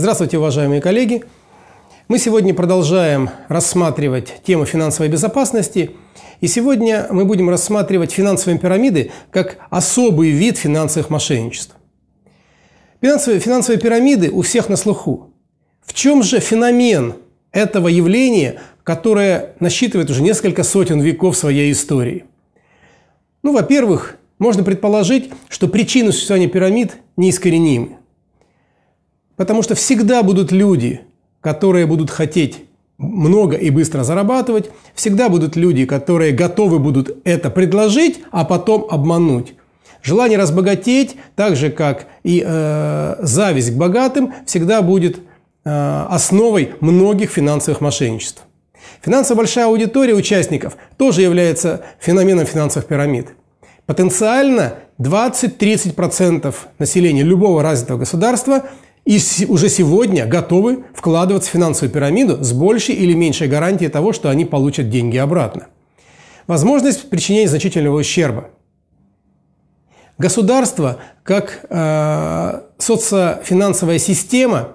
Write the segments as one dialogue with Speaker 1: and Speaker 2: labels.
Speaker 1: Здравствуйте, уважаемые коллеги! Мы сегодня продолжаем рассматривать тему финансовой безопасности. И сегодня мы будем рассматривать финансовые пирамиды как особый вид финансовых мошенничеств. Финансовые, финансовые пирамиды у всех на слуху. В чем же феномен этого явления, которое насчитывает уже несколько сотен веков своей истории? Ну, во-первых, можно предположить, что причины существования пирамид неискоренимы. Потому что всегда будут люди, которые будут хотеть много и быстро зарабатывать, всегда будут люди, которые готовы будут это предложить, а потом обмануть. Желание разбогатеть, так же как и э, зависть к богатым, всегда будет э, основой многих финансовых мошенничеств. Финансовая большая аудитория участников тоже является феноменом финансовых пирамид. Потенциально 20-30% населения любого развитого государства – и уже сегодня готовы вкладываться в финансовую пирамиду с большей или меньшей гарантией того, что они получат деньги обратно. Возможность причинения значительного ущерба. Государство, как э, социофинансовая система,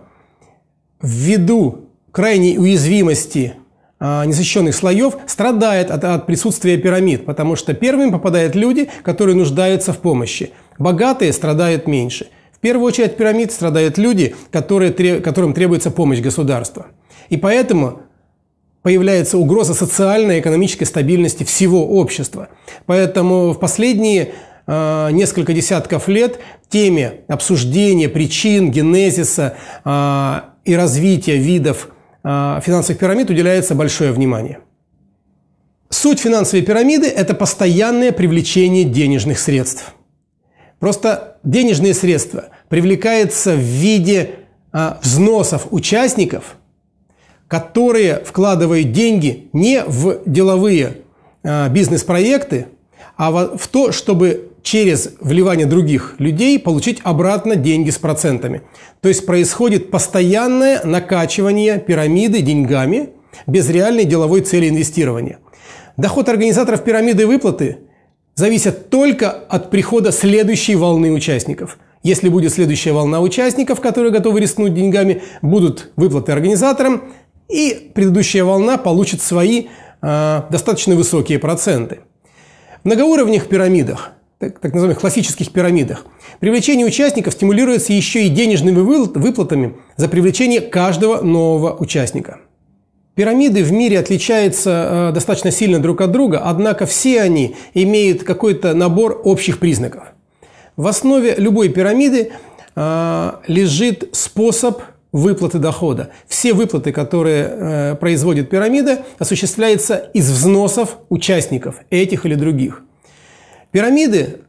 Speaker 1: ввиду крайней уязвимости э, незащищенных слоев страдает от, от присутствия пирамид, потому что первыми попадают люди, которые нуждаются в помощи. Богатые страдают меньше первую очередь от пирамид страдают люди, которые, которым требуется помощь государства. И поэтому появляется угроза социальной и экономической стабильности всего общества. Поэтому в последние а, несколько десятков лет теме обсуждения причин, генезиса э, и развития видов э, финансовых пирамид уделяется большое внимание. Суть финансовой пирамиды – это постоянное привлечение денежных средств – Просто денежные средства привлекаются в виде а, взносов участников, которые вкладывают деньги не в деловые а, бизнес-проекты, а в, в то, чтобы через вливание других людей получить обратно деньги с процентами. То есть происходит постоянное накачивание пирамиды деньгами без реальной деловой цели инвестирования. Доход организаторов пирамиды выплаты зависят только от прихода следующей волны участников. Если будет следующая волна участников, которые готовы рискнуть деньгами, будут выплаты организаторам, и предыдущая волна получит свои э, достаточно высокие проценты. В многоуровневых пирамидах, так, так называемых классических пирамидах, привлечение участников стимулируется еще и денежными выплатами за привлечение каждого нового участника. Пирамиды в мире отличаются э, достаточно сильно друг от друга, однако все они имеют какой-то набор общих признаков. В основе любой пирамиды э, лежит способ выплаты дохода. Все выплаты, которые э, производит пирамида, осуществляются из взносов участников, этих или других. Пирамиды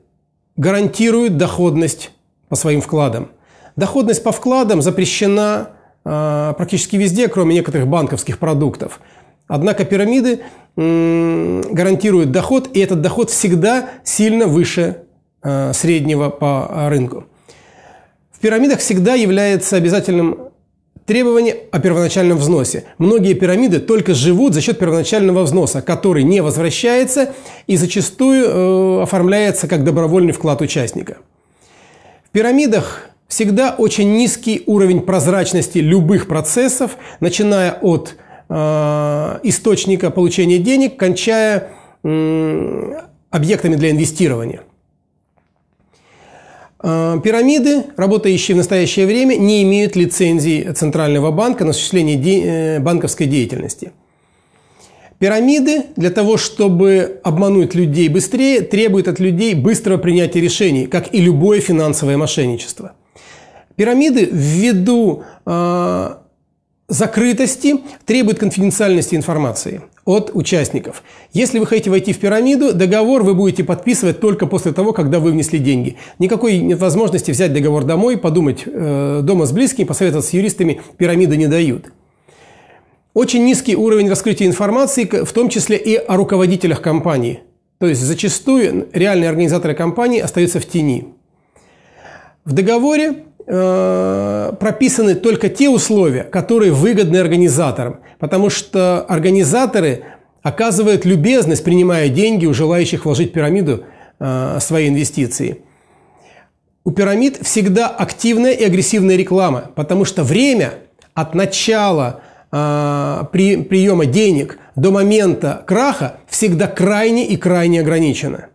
Speaker 1: гарантируют доходность по своим вкладам. Доходность по вкладам запрещена а, практически везде, кроме некоторых банковских продуктов. Однако пирамиды гарантируют доход, и этот доход всегда сильно выше а, среднего по рынку. В пирамидах всегда является обязательным требование о первоначальном взносе. Многие пирамиды только живут за счет первоначального взноса, который не возвращается и зачастую э, оформляется как добровольный вклад участника. В пирамидах Всегда очень низкий уровень прозрачности любых процессов, начиная от э, источника получения денег, кончая э, объектами для инвестирования. Э, пирамиды, работающие в настоящее время, не имеют лицензии Центрального банка на осуществление де э, банковской деятельности. Пирамиды для того, чтобы обмануть людей быстрее, требуют от людей быстрого принятия решений, как и любое финансовое мошенничество – Пирамиды ввиду э, закрытости требуют конфиденциальности информации от участников. Если вы хотите войти в пирамиду, договор вы будете подписывать только после того, когда вы внесли деньги. Никакой нет возможности взять договор домой, подумать э, дома с близкими, посоветоваться с юристами, пирамиды не дают. Очень низкий уровень раскрытия информации, в том числе и о руководителях компании. То есть зачастую реальные организаторы компании остаются в тени. В договоре Э, прописаны только те условия, которые выгодны организаторам, потому что организаторы оказывают любезность, принимая деньги у желающих вложить в пирамиду э, свои инвестиции. У пирамид всегда активная и агрессивная реклама, потому что время от начала э, при, приема денег до момента краха всегда крайне и крайне ограничено.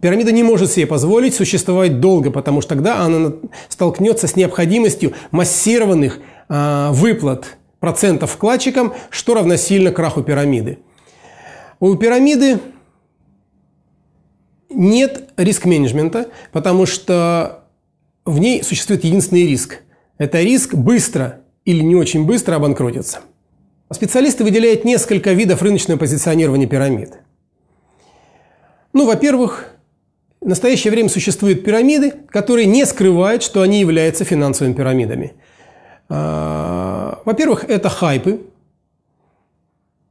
Speaker 1: Пирамида не может себе позволить существовать долго, потому что тогда она столкнется с необходимостью массированных э, выплат процентов вкладчикам, что равносильно краху пирамиды. У пирамиды нет риск-менеджмента, потому что в ней существует единственный риск. Это риск быстро или не очень быстро обанкротиться. Специалисты выделяют несколько видов рыночного позиционирования пирамид. Ну, во-первых, в настоящее время существуют пирамиды, которые не скрывают, что они являются финансовыми пирамидами. А, во-первых, это хайпы,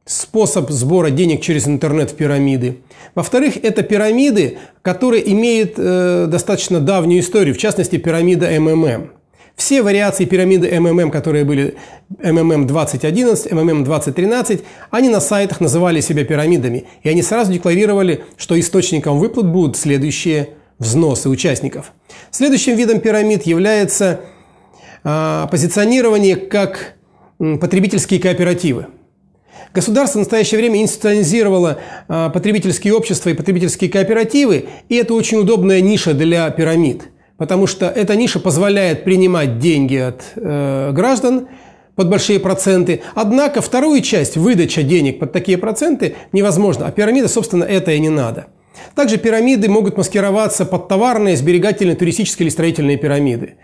Speaker 1: способ сбора денег через интернет в пирамиды. Во-вторых, это пирамиды, которые имеют э, достаточно давнюю историю, в частности, пирамида МММ. Все вариации пирамиды МММ, которые были МММ 2011, МММ 2013, они на сайтах называли себя пирамидами, и они сразу декларировали, что источником выплат будут следующие взносы участников. Следующим видом пирамид является а, позиционирование как потребительские кооперативы. Государство в настоящее время институционизировало а, потребительские общества и потребительские кооперативы, и это очень удобная ниша для пирамид – потому что эта ниша позволяет принимать деньги от э, граждан под большие проценты. Однако вторую часть, выдача денег под такие проценты, невозможно. А пирамида, собственно, это и не надо. Также пирамиды могут маскироваться под товарные, сберегательные, туристические или строительные пирамиды.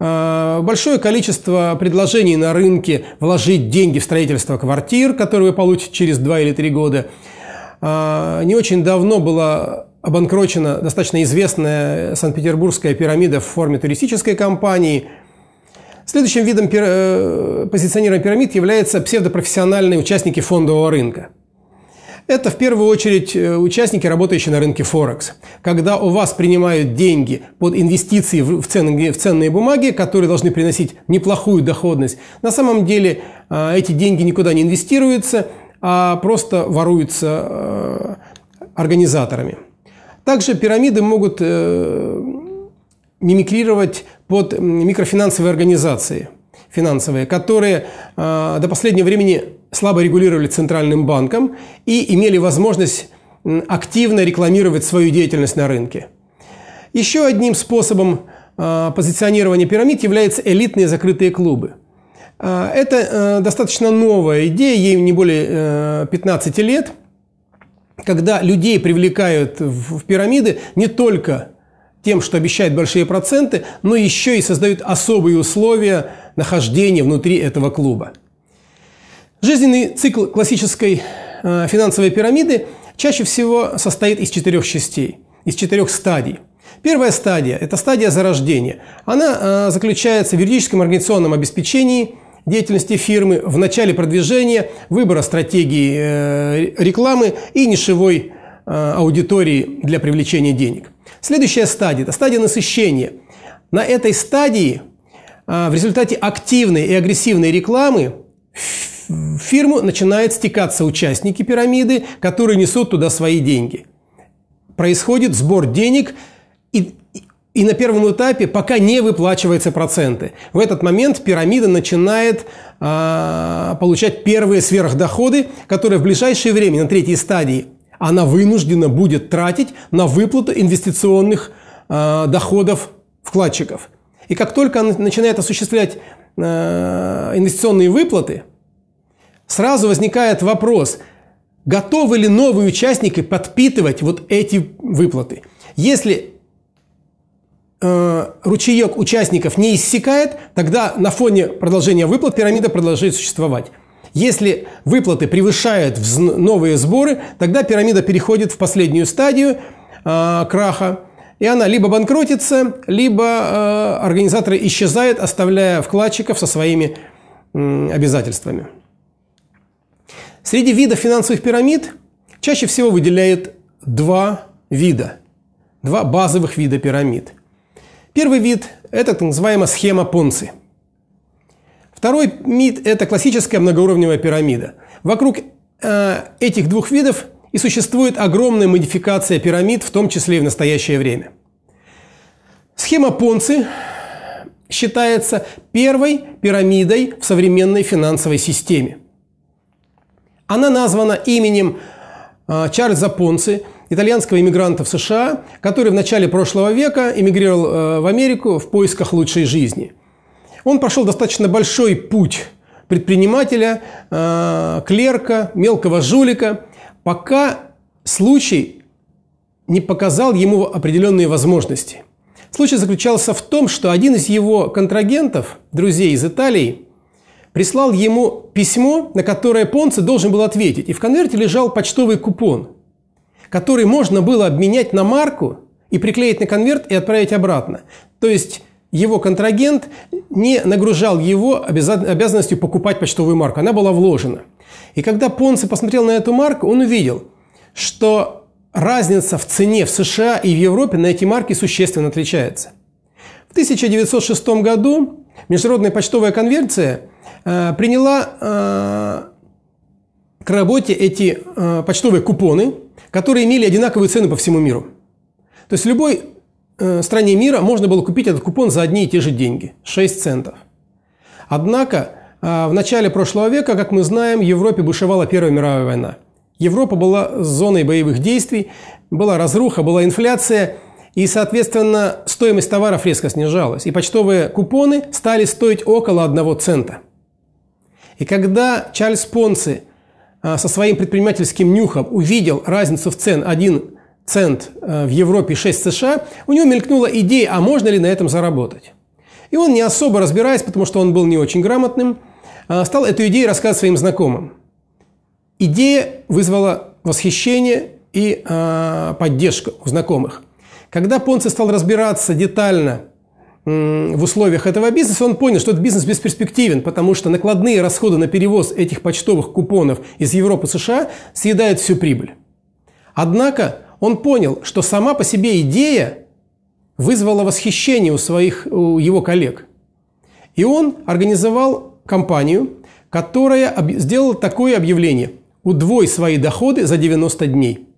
Speaker 1: А, большое количество предложений на рынке вложить деньги в строительство квартир, которые вы получите через 2 или 3 года. А, не очень давно была обанкрочена достаточно известная Санкт-Петербургская пирамида в форме туристической компании. Следующим видом пир... Э, позиционирования пирамид являются псевдопрофессиональные участники фондового рынка. Это в первую очередь э, участники, работающие на рынке Форекс. Когда у вас принимают деньги под инвестиции в, ценные, в ценные бумаги, которые должны приносить неплохую доходность, на самом деле э, эти деньги никуда не инвестируются, а просто воруются организаторами. Также пирамиды могут э, мимикрировать под микрофинансовые организации финансовые, которые э, до последнего времени слабо регулировали центральным банком и имели возможность активно рекламировать свою деятельность на рынке. Еще одним способом э, позиционирования пирамид являются элитные закрытые клубы. Э, это э, достаточно новая идея, ей не более 15 э, лет – когда людей привлекают в пирамиды не только тем, что обещают большие проценты, но еще и создают особые условия нахождения внутри этого клуба. Жизненный цикл классической э, финансовой пирамиды чаще всего состоит из четырех частей, из четырех стадий. Первая стадия – это стадия зарождения. Она э, заключается в юридическом организационном обеспечении – деятельности фирмы, в начале продвижения, выбора стратегии э, рекламы и нишевой э, аудитории для привлечения денег. Следующая стадия – это стадия насыщения. На этой стадии э, в результате активной и агрессивной рекламы в фирму начинают стекаться участники пирамиды, которые несут туда свои деньги. Происходит сбор денег и и на первом этапе пока не выплачиваются проценты. В этот момент пирамида начинает э, получать первые сверхдоходы, которые в ближайшее время, на третьей стадии, она вынуждена будет тратить на выплату инвестиционных э, доходов вкладчиков. И как только она начинает осуществлять э, инвестиционные выплаты, сразу возникает вопрос, готовы ли новые участники подпитывать вот эти выплаты. Если Э, ручеек участников не иссякает, тогда на фоне продолжения выплат пирамида продолжает существовать. Если выплаты превышают новые сборы, тогда пирамида переходит в последнюю стадию э, краха, и она либо банкротится, либо э, организаторы исчезают, оставляя вкладчиков со своими обязательствами. Среди видов финансовых пирамид чаще всего выделяют два вида, два базовых вида пирамид. Первый вид – это так называемая схема Понци. Второй мид – это классическая многоуровневая пирамида. Вокруг э, этих двух видов и существует огромная модификация пирамид, в том числе и в настоящее время. Схема Понци считается первой пирамидой в современной финансовой системе. Она названа именем э, Чарльза Понци – итальянского иммигранта в США, который в начале прошлого века эмигрировал э, в Америку в поисках лучшей жизни. Он прошел достаточно большой путь предпринимателя, э, клерка, мелкого жулика, пока случай не показал ему определенные возможности. Случай заключался в том, что один из его контрагентов, друзей из Италии, прислал ему письмо, на которое Понце должен был ответить. И в конверте лежал почтовый купон – который можно было обменять на марку и приклеить на конверт и отправить обратно. То есть его контрагент не нагружал его обязанностью покупать почтовую марку. Она была вложена. И когда Понце посмотрел на эту марку, он увидел, что разница в цене в США и в Европе на эти марки существенно отличается. В 1906 году Международная почтовая конвенция э, приняла э, к работе эти э, почтовые купоны – которые имели одинаковые цены по всему миру. То есть в любой э, стране мира можно было купить этот купон за одни и те же деньги – 6 центов. Однако э, в начале прошлого века, как мы знаем, в Европе бушевала Первая мировая война. Европа была зоной боевых действий, была разруха, была инфляция, и, соответственно, стоимость товаров резко снижалась, и почтовые купоны стали стоить около одного цента. И когда Чарльз Понци – Э, со своим предпринимательским нюхом увидел разницу в цен 1 цент э, в Европе 6 США, у него мелькнула идея, а можно ли на этом заработать. И он не особо разбираясь, потому что он был не очень грамотным, э, стал эту идею рассказывать своим знакомым. Идея вызвала восхищение и э, поддержку у знакомых. Когда Понци стал разбираться детально в условиях этого бизнеса, он понял, что этот бизнес бесперспективен, потому что накладные расходы на перевоз этих почтовых купонов из Европы США съедают всю прибыль. Однако он понял, что сама по себе идея вызвала восхищение у своих у его коллег. И он организовал компанию, которая сделала такое объявление «Удвой свои доходы за 90 дней».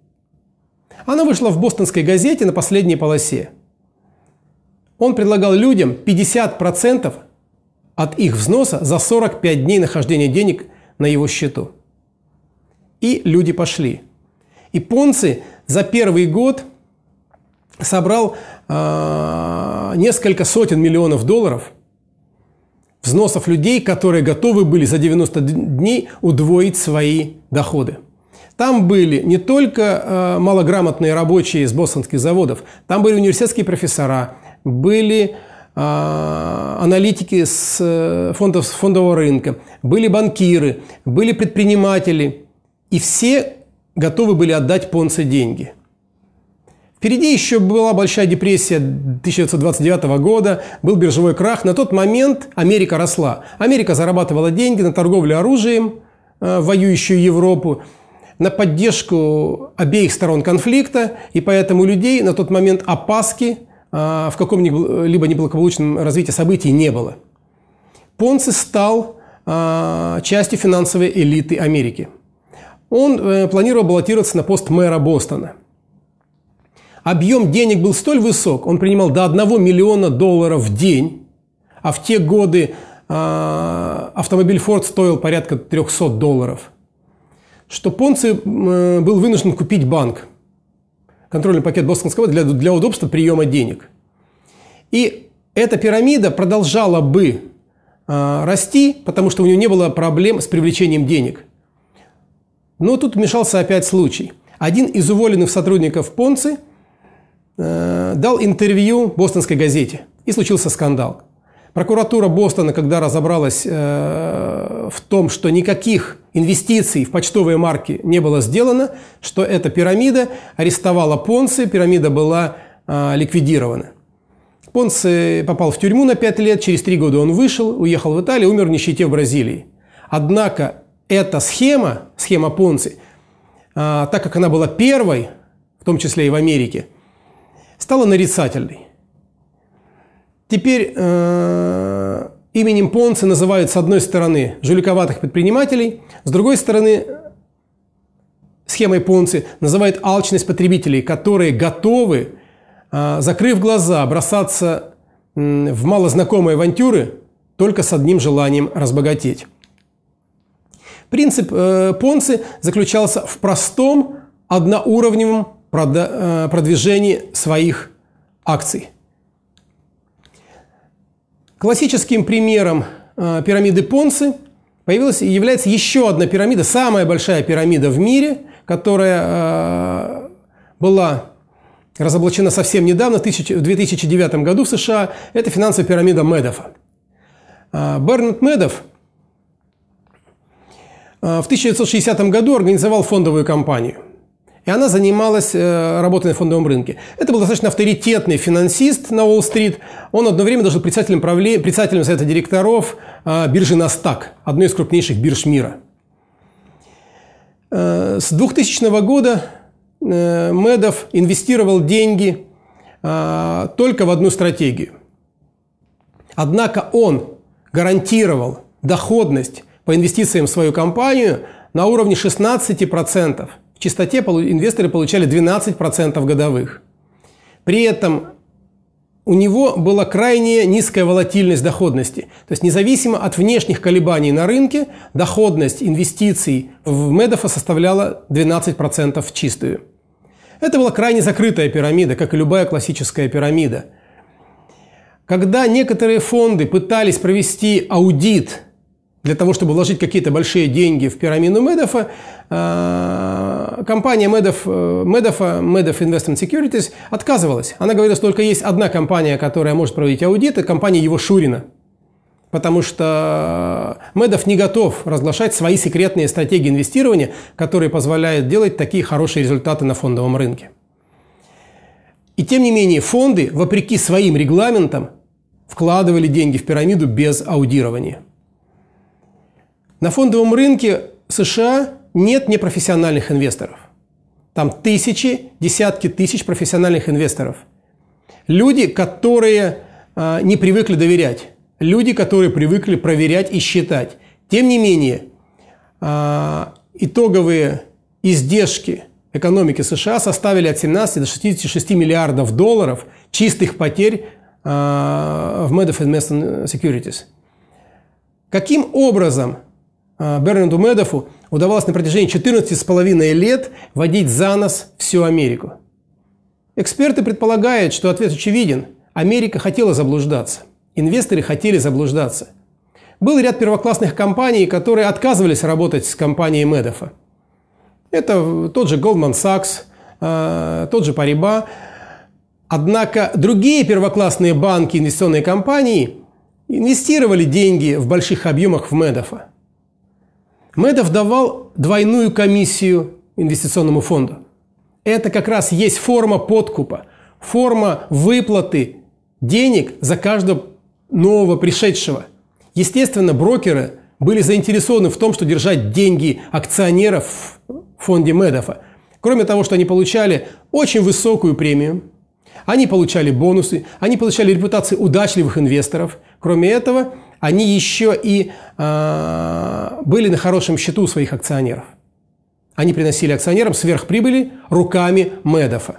Speaker 1: Она вышла в бостонской газете на последней полосе – он предлагал людям 50% от их взноса за 45 дней нахождения денег на его счету. И люди пошли. И Понци за первый год собрал э, несколько сотен миллионов долларов взносов людей, которые готовы были за 90 дней удвоить свои доходы. Там были не только э, малограмотные рабочие из бостонских заводов, там были университетские профессора, были а, аналитики с э, фондов, с фондового рынка, были банкиры, были предприниматели, и все готовы были отдать Понце деньги. Впереди еще была большая депрессия 1929 года, был биржевой крах. На тот момент Америка росла. Америка зарабатывала деньги на торговле оружием, э, воюющую Европу, на поддержку обеих сторон конфликта, и поэтому людей на тот момент опаски а, в каком-либо неблагополучном развитии событий не было. Понци стал а, частью финансовой элиты Америки. Он э, планировал баллотироваться на пост мэра Бостона. Объем денег был столь высок, он принимал до 1 миллиона долларов в день, а в те годы а, автомобиль Ford стоил порядка 300 долларов, что Понци э, был вынужден купить банк – контрольный пакет бостонского для, для удобства приема денег. И эта пирамида продолжала бы э, расти, потому что у нее не было проблем с привлечением денег. Но тут вмешался опять случай. Один из уволенных сотрудников Понци э, дал интервью бостонской газете, и случился скандал. Прокуратура Бостона, когда разобралась э, в том, что никаких инвестиций в почтовые марки не было сделано, что это пирамида, арестовала Понци, пирамида была э, ликвидирована. Понци попал в тюрьму на 5 лет, через 3 года он вышел, уехал в Италию, умер в нищете в Бразилии. Однако эта схема, схема Понци, э, так как она была первой, в том числе и в Америке, стала нарицательной. Теперь э, именем Понца называют с одной стороны жуликоватых предпринимателей, с другой стороны схемой Понци называют алчность потребителей, которые готовы, э, закрыв глаза, бросаться э, в малознакомые авантюры только с одним желанием разбогатеть. Принцип э, Понци заключался в простом одноуровневом э, продвижении своих акций – Классическим примером э, пирамиды Понцы появилась, и является еще одна пирамида, самая большая пирамида в мире, которая э, была разоблачена совсем недавно, в 2009 году в США. Это финансовая пирамида Медофа. Э, Бернард Медов э, в 1960 году организовал фондовую компанию и она занималась э, работой на фондовом рынке. Это был достаточно авторитетный финансист на Уолл-стрит. Он одно время даже председателем, правле... председателем совета директоров э, биржи Nasdaq, одной из крупнейших бирж мира. Э, с 2000 года Медов инвестировал деньги только в одну стратегию. Однако он гарантировал доходность по инвестициям в свою компанию на уровне 16% чистоте инвесторы получали 12% годовых. При этом у него была крайне низкая волатильность доходности. То есть независимо от внешних колебаний на рынке, доходность инвестиций в Медофа составляла 12% в чистую. Это была крайне закрытая пирамида, как и любая классическая пирамида. Когда некоторые фонды пытались провести аудит для того, чтобы вложить какие-то большие деньги в пирамиду Медофа, э, компания Медоф, э, Медофа, Медоф Investment Securities отказывалась. Она говорила, что только есть одна компания, которая может проводить аудит, это компания его Шурина. Потому что Медов не готов разглашать свои секретные стратегии инвестирования, которые позволяют делать такие хорошие результаты на фондовом рынке. И тем не менее фонды, вопреки своим регламентам, вкладывали деньги в пирамиду без аудирования. На фондовом рынке США нет непрофессиональных инвесторов. Там тысячи, десятки тысяч профессиональных инвесторов. Люди, которые э, не привыкли доверять. Люди, которые привыкли проверять и считать. Тем не менее, э, итоговые издержки экономики США составили от 17 до 66 миллиардов долларов чистых потерь э, в Medef Investment Securities. Каким образом а, Бернарду Медофу удавалось на протяжении 14,5 лет водить за нос всю Америку. Эксперты предполагают, что ответ очевиден. Америка хотела заблуждаться. Инвесторы хотели заблуждаться. Был ряд первоклассных компаний, которые отказывались работать с компанией Медофа. Это тот же Goldman Sachs, а, тот же Париба. Однако другие первоклассные банки, инвестиционные компании инвестировали деньги в больших объемах в Медофа. Медов давал двойную комиссию инвестиционному фонду. Это как раз есть форма подкупа, форма выплаты денег за каждого нового пришедшего. Естественно, брокеры были заинтересованы в том, что держать деньги акционеров в фонде Медофа. Кроме того, что они получали очень высокую премию, они получали бонусы, они получали репутацию удачливых инвесторов. Кроме этого, они еще и э, были на хорошем счету у своих акционеров. Они приносили акционерам сверхприбыли руками Медофа.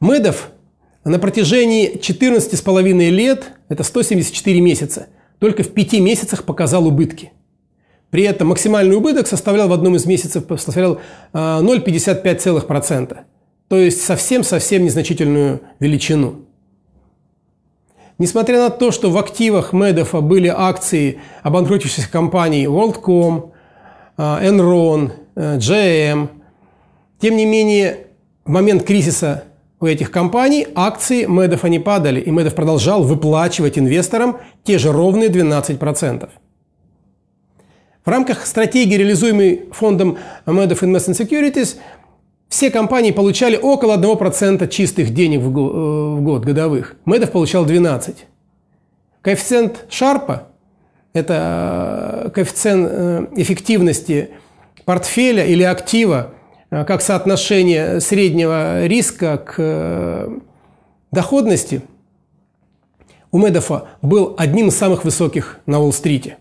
Speaker 1: Медов на протяжении 14,5 лет, это 174 месяца, только в 5 месяцах показал убытки. При этом максимальный убыток составлял в одном из месяцев составлял 0,55%. Э, то есть совсем-совсем незначительную величину. Несмотря на то, что в активах Медофа были акции обанкротившихся компаний WorldCom, э, Enron, JM, э, тем не менее в момент кризиса у этих компаний акции Медофа не падали, и Медов продолжал выплачивать инвесторам те же ровные 12%. В рамках стратегии, реализуемой фондом Medov Investment Securities, все компании получали около 1% чистых денег в э, год годовых. Мэдов получал 12. Коэффициент Шарпа – это э, коэффициент э, эффективности портфеля или актива как соотношение среднего риска к доходности – у Медофа был одним из самых высоких на Уолл-стрите.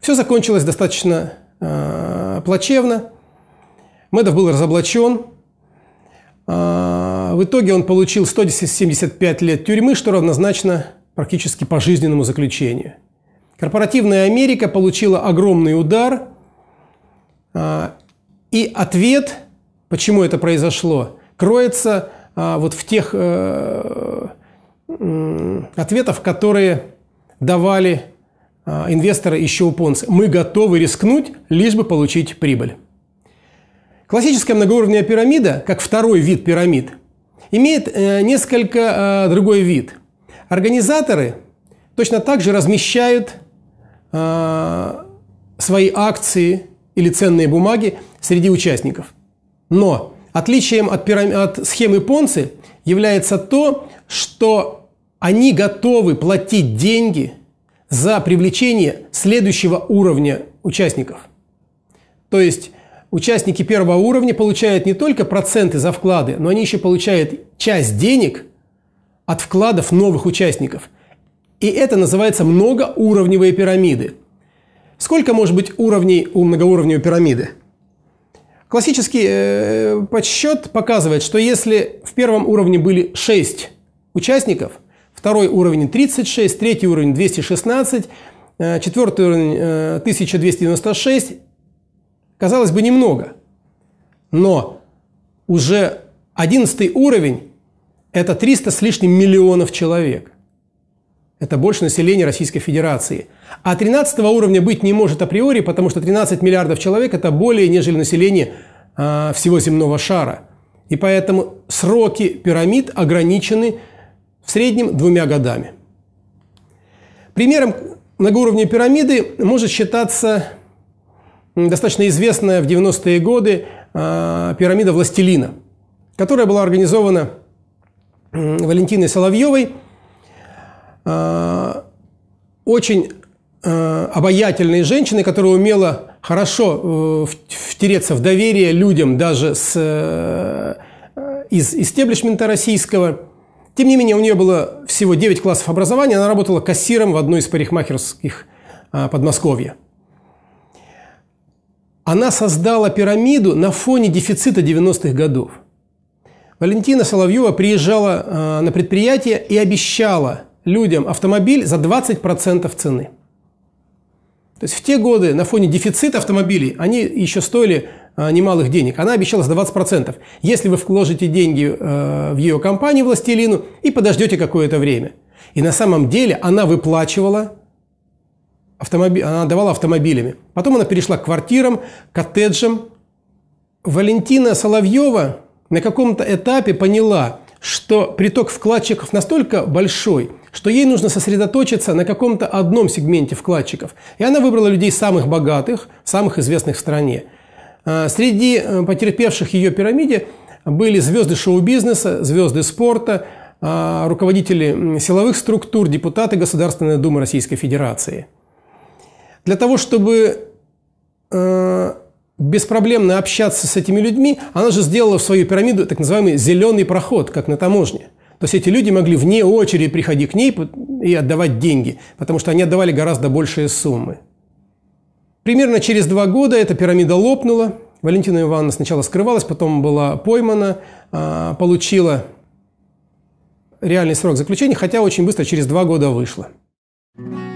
Speaker 1: Все закончилось достаточно э, плачевно. Медов был разоблачен. А, в итоге он получил 175 лет тюрьмы, что равнозначно практически пожизненному заключению. Корпоративная Америка получила огромный удар. А, и ответ, почему это произошло, кроется а, вот в тех э, ответов, которые давали инвесторы еще у Понца. Мы готовы рискнуть, лишь бы получить прибыль. Классическая многоуровневая пирамида, как второй вид пирамид, имеет э, несколько э, другой вид. Организаторы точно так же размещают э, свои акции или ценные бумаги среди участников. Но отличием от, пирам... от схемы Понци является то, что они готовы платить деньги за привлечение следующего уровня участников. То есть Участники первого уровня получают не только проценты за вклады, но они еще получают часть денег от вкладов новых участников. И это называется многоуровневые пирамиды. Сколько может быть уровней у многоуровневой пирамиды? Классический э, подсчет показывает, что если в первом уровне были 6 участников, второй уровень 36, третий уровень 216, э, четвертый уровень 1296, э, Казалось бы, немного. Но уже 11 уровень – это 300 с лишним миллионов человек. Это больше населения Российской Федерации. А 13 уровня быть не может априори, потому что 13 миллиардов человек – это более, нежели население а, всего земного шара. И поэтому сроки пирамид ограничены в среднем двумя годами. Примером многоуровневой пирамиды может считаться достаточно известная в 90-е годы а, пирамида «Властелина», которая была организована Валентиной Соловьевой, а, очень а, обаятельной женщиной, которая умела хорошо э, втереться в доверие людям даже с, э, э, из истеблишмента российского. Тем не менее, у нее было всего 9 классов образования, она работала кассиром в одной из парикмахерских Подмосковья. Она создала пирамиду на фоне дефицита 90-х годов. Валентина Соловьева приезжала а, на предприятие и обещала людям автомобиль за 20% цены. То есть в те годы на фоне дефицита автомобилей они еще стоили а, немалых денег. Она обещала за 20%. Если вы вложите деньги а, в ее компанию «Властелину» и подождете какое-то время. И на самом деле она выплачивала автомобиль, она давала автомобилями. Потом она перешла к квартирам, коттеджам. Валентина Соловьева на каком-то этапе поняла, что приток вкладчиков настолько большой, что ей нужно сосредоточиться на каком-то одном сегменте вкладчиков. И она выбрала людей самых богатых, самых известных в стране. А, среди э, потерпевших ее пирамиде были звезды шоу-бизнеса, звезды спорта, а, руководители силовых структур, депутаты Государственной Думы Российской Федерации – для того, чтобы э, беспроблемно общаться с этими людьми, она же сделала в свою пирамиду так называемый зеленый проход, как на таможне. То есть эти люди могли вне очереди приходить к ней и отдавать деньги, потому что они отдавали гораздо большие суммы. Примерно через два года эта пирамида лопнула. Валентина Ивановна сначала скрывалась, потом была поймана, э, получила реальный срок заключения, хотя очень быстро, через два года вышла. thank you